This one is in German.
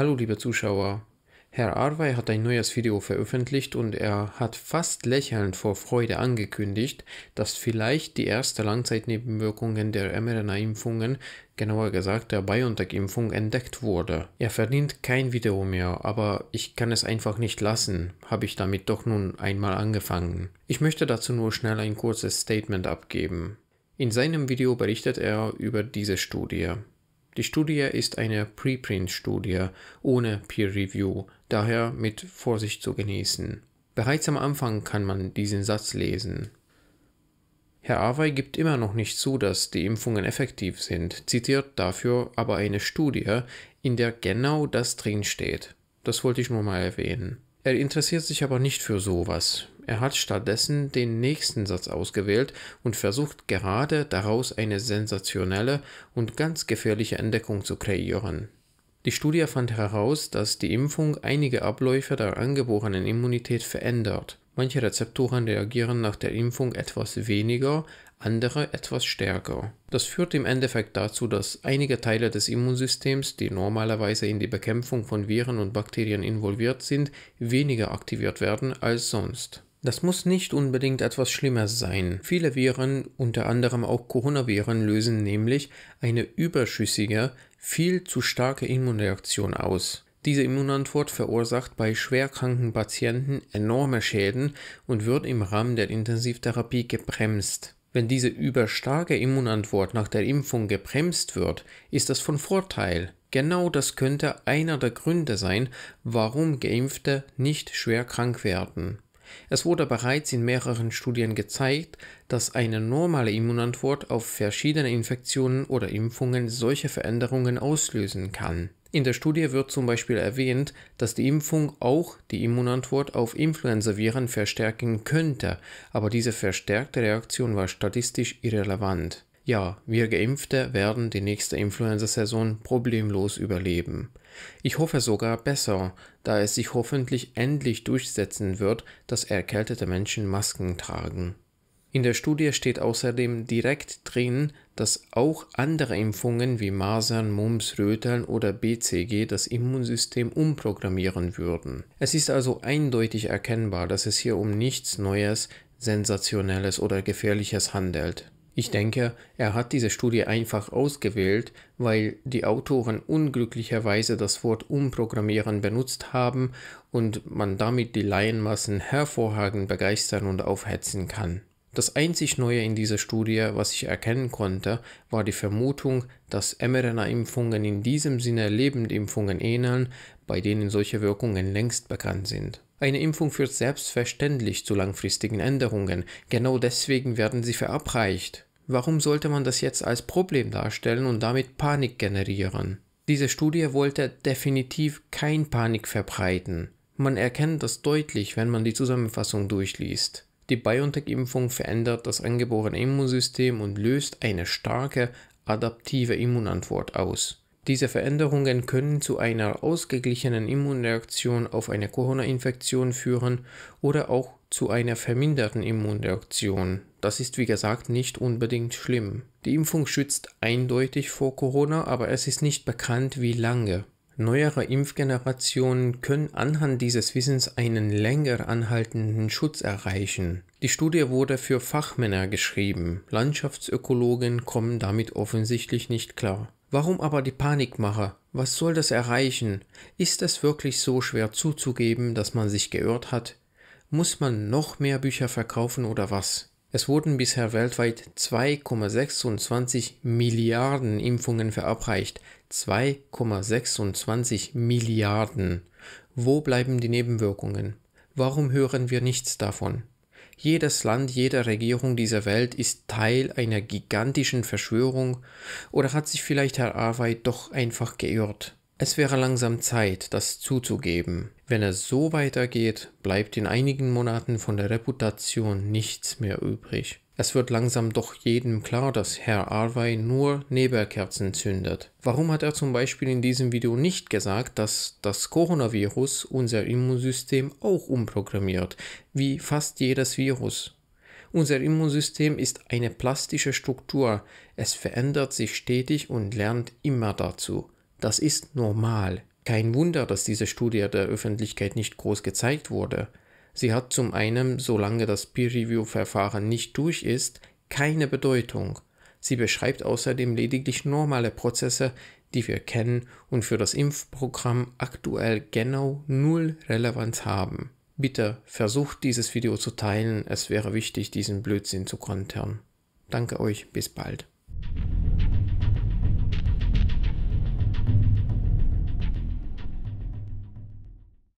Hallo liebe Zuschauer. Herr Arwey hat ein neues Video veröffentlicht und er hat fast lächelnd vor Freude angekündigt, dass vielleicht die ersten Langzeitnebenwirkungen der mRNA-Impfungen, genauer gesagt der BioNTech-Impfung, entdeckt wurde. Er verdient kein Video mehr, aber ich kann es einfach nicht lassen, habe ich damit doch nun einmal angefangen. Ich möchte dazu nur schnell ein kurzes Statement abgeben. In seinem Video berichtet er über diese Studie. Die Studie ist eine Preprint-Studie ohne Peer Review, daher mit Vorsicht zu genießen. Bereits am Anfang kann man diesen Satz lesen. Herr Awey gibt immer noch nicht zu, dass die Impfungen effektiv sind, zitiert dafür aber eine Studie, in der genau das drinsteht. Das wollte ich nur mal erwähnen. Er interessiert sich aber nicht für sowas. Er hat stattdessen den nächsten Satz ausgewählt und versucht gerade daraus eine sensationelle und ganz gefährliche Entdeckung zu kreieren. Die Studie fand heraus, dass die Impfung einige Abläufe der angeborenen Immunität verändert. Manche Rezeptoren reagieren nach der Impfung etwas weniger, andere etwas stärker. Das führt im Endeffekt dazu, dass einige Teile des Immunsystems, die normalerweise in die Bekämpfung von Viren und Bakterien involviert sind, weniger aktiviert werden als sonst. Das muss nicht unbedingt etwas Schlimmes sein. Viele Viren, unter anderem auch Coronaviren, lösen nämlich eine überschüssige, viel zu starke Immunreaktion aus. Diese Immunantwort verursacht bei schwerkranken Patienten enorme Schäden und wird im Rahmen der Intensivtherapie gebremst. Wenn diese überstarke Immunantwort nach der Impfung gebremst wird, ist das von Vorteil. Genau das könnte einer der Gründe sein, warum Geimpfte nicht schwer krank werden. Es wurde bereits in mehreren Studien gezeigt, dass eine normale Immunantwort auf verschiedene Infektionen oder Impfungen solche Veränderungen auslösen kann. In der Studie wird zum Beispiel erwähnt, dass die Impfung auch die Immunantwort auf Influenzaviren verstärken könnte, aber diese verstärkte Reaktion war statistisch irrelevant. Ja, wir Geimpfte werden die nächste Influenza-Saison problemlos überleben. Ich hoffe sogar besser, da es sich hoffentlich endlich durchsetzen wird, dass erkältete Menschen Masken tragen. In der Studie steht außerdem direkt drin, dass auch andere Impfungen wie Masern, Mumps, Röteln oder BCG das Immunsystem umprogrammieren würden. Es ist also eindeutig erkennbar, dass es hier um nichts Neues, Sensationelles oder Gefährliches handelt. Ich denke, er hat diese Studie einfach ausgewählt, weil die Autoren unglücklicherweise das Wort umprogrammieren benutzt haben und man damit die Laienmassen hervorragend begeistern und aufhetzen kann. Das einzig Neue in dieser Studie, was ich erkennen konnte, war die Vermutung, dass mRNA-Impfungen in diesem Sinne Lebendimpfungen ähneln, bei denen solche Wirkungen längst bekannt sind. Eine Impfung führt selbstverständlich zu langfristigen Änderungen, genau deswegen werden sie verabreicht. Warum sollte man das jetzt als Problem darstellen und damit Panik generieren? Diese Studie wollte definitiv kein Panik verbreiten. Man erkennt das deutlich, wenn man die Zusammenfassung durchliest. Die BioNTech-Impfung verändert das angeborene Immunsystem und löst eine starke adaptive Immunantwort aus. Diese Veränderungen können zu einer ausgeglichenen Immunreaktion auf eine Corona-Infektion führen oder auch zu einer verminderten Immunreaktion. Das ist wie gesagt nicht unbedingt schlimm. Die Impfung schützt eindeutig vor Corona, aber es ist nicht bekannt, wie lange. Neuere Impfgenerationen können anhand dieses Wissens einen länger anhaltenden Schutz erreichen. Die Studie wurde für Fachmänner geschrieben. Landschaftsökologen kommen damit offensichtlich nicht klar. Warum aber die Panikmache? Was soll das erreichen? Ist es wirklich so schwer zuzugeben, dass man sich geirrt hat? Muss man noch mehr Bücher verkaufen oder was? Es wurden bisher weltweit 2,26 Milliarden Impfungen verabreicht. 2,26 Milliarden. Wo bleiben die Nebenwirkungen? Warum hören wir nichts davon? Jedes Land, jede Regierung dieser Welt ist Teil einer gigantischen Verschwörung oder hat sich vielleicht Herr Arbeit doch einfach geirrt. Es wäre langsam Zeit, das zuzugeben. Wenn es so weitergeht, bleibt in einigen Monaten von der Reputation nichts mehr übrig. Es wird langsam doch jedem klar, dass Herr Arwey nur Nebelkerzen zündet. Warum hat er zum Beispiel in diesem Video nicht gesagt, dass das Coronavirus unser Immunsystem auch umprogrammiert, wie fast jedes Virus? Unser Immunsystem ist eine plastische Struktur, es verändert sich stetig und lernt immer dazu. Das ist normal. Kein Wunder, dass diese Studie der Öffentlichkeit nicht groß gezeigt wurde. Sie hat zum einen, solange das Peer-Review-Verfahren nicht durch ist, keine Bedeutung. Sie beschreibt außerdem lediglich normale Prozesse, die wir kennen und für das Impfprogramm aktuell genau null Relevanz haben. Bitte versucht dieses Video zu teilen, es wäre wichtig, diesen Blödsinn zu kontern. Danke euch, bis bald.